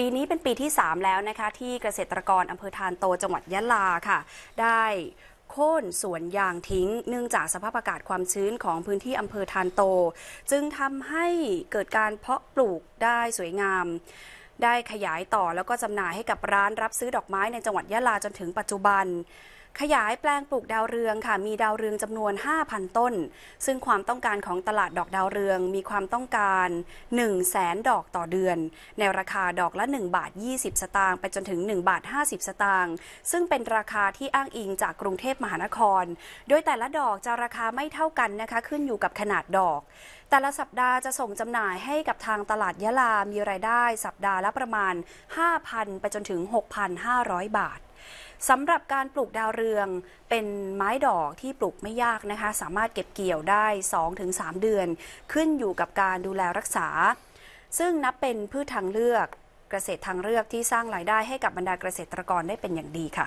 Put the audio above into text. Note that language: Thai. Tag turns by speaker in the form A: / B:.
A: ปีนี้เป็นปีที่ 3 แล้วนะคะที่เกษตรกรอำเภอทานโต จังหวัดยะลาค่ะได้โค่นสวนยางทิ้ง เนื่องจากสภาพอากาศความชื้นของพื้นที่อำเภอทานโต จึงทำให้เกิดการเพาะปลูกได้สวยงาม ได้ขยายต่อแล้วก็จำหน่ายให้กับร้านรับซื้อดอกไม้ในจังหวัดยะลาจนถึงปัจจุบันขยายแปลงปลูกดาวเรืองค่ะ มีดาวเรืองจำนวน 5,000 ต้น ซึ่งความต้องการของตลาดดอกดาวเรืองมีความต้องการ 1 0 0 0 0แดอกต่อเดือน ในราคาดอกละ 1 บาท 20 สตางค์ ไปจนถึง 1 บาท 50 สตางค์ ซึ่งเป็นราคาที่อ้างอิงจากกรุงเทพมหานคร โดยแต่ละดอกจะราคาไม่เท่ากันนะคะ ขึ้นอยู่กับขนาดดอก แต่ละสัปดาห์จะส่งจำหน่ายให้กับทางตลาดยะลามีรายได้ สัปดาห์ละประมาณ 5,000 ไปจนถึง 6,500 บาทสำหรับการปลูกดาวเรืองเป็นไม้ดอกที่ปลูกไม่ยากนะคะ สามารถเก็บเกี่ยวได้ 2-3 เดือนขึ้นอยู่กับการดูแลรักษา ซึ่งนับเป็นพืชทางเลือกเกษตรทางเลือกที่สร้างรายได้ให้กับบรรดาเกษตรกรได้เป็นอย่างดีค่ะ